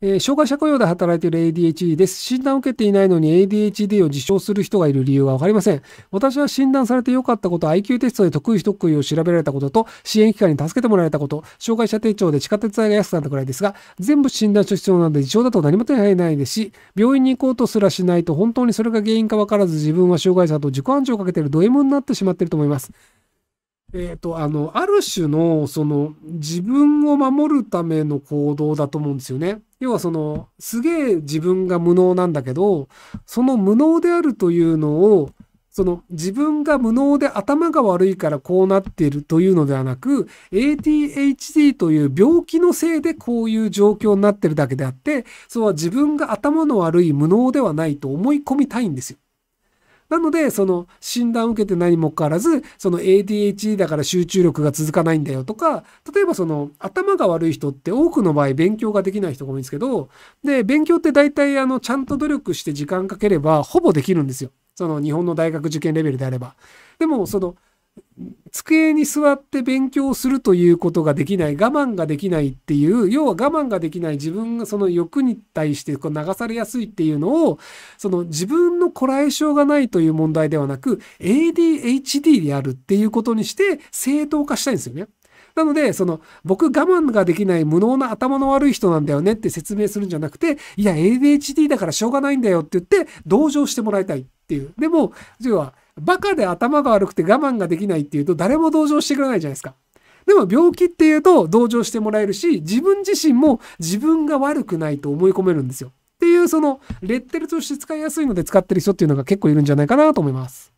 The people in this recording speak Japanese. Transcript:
えー、障害者雇用で働いている ADHD です。診断を受けていないのに ADHD を自称する人がいる理由がわかりません。私は診断されてよかったこと、IQ テストで得意不得意を調べられたことと、支援機関に助けてもらえたこと、障害者手帳で地下鉄代が安くなったくらいですが、全部診断書必要なので、自称だと何も手に入れないですし、病院に行こうとすらしないと本当にそれが原因かわからず、自分は障害者と自己暗示をかけているド M になってしまっていると思います。えっ、ー、と、あの、ある種の、その、自分を守るための行動だと思うんですよね。要はその、すげえ自分が無能なんだけど、その無能であるというのを、その自分が無能で頭が悪いからこうなっているというのではなく、a t h d という病気のせいでこういう状況になってるだけであって、それは自分が頭の悪い無能ではないと思い込みたいんですよ。なので、その診断を受けて何もかわらず、その ADHD だから集中力が続かないんだよとか、例えばその頭が悪い人って多くの場合勉強ができない人が多いんですけど、で、勉強って大体あの、ちゃんと努力して時間かければほぼできるんですよ。その日本の大学受験レベルであれば。でも、その机に座って勉強するということができない我慢ができないっていう要は我慢ができない自分がその欲に対してこう流されやすいっていうのをその自分のこらえ性がないという問題ではなく ADHD であるっていうことにして正当化したいんですよね。なので、その、僕我慢ができない無能な頭の悪い人なんだよねって説明するんじゃなくて、いや、ADHD だからしょうがないんだよって言って、同情してもらいたいっていう。でも、要は、バカで頭が悪くて我慢ができないっていうと誰も同情してくれないじゃないですか。でも病気っていうと同情してもらえるし、自分自身も自分が悪くないと思い込めるんですよ。っていうそのレッテルとして使いやすいので使ってる人っていうのが結構いるんじゃないかなと思います。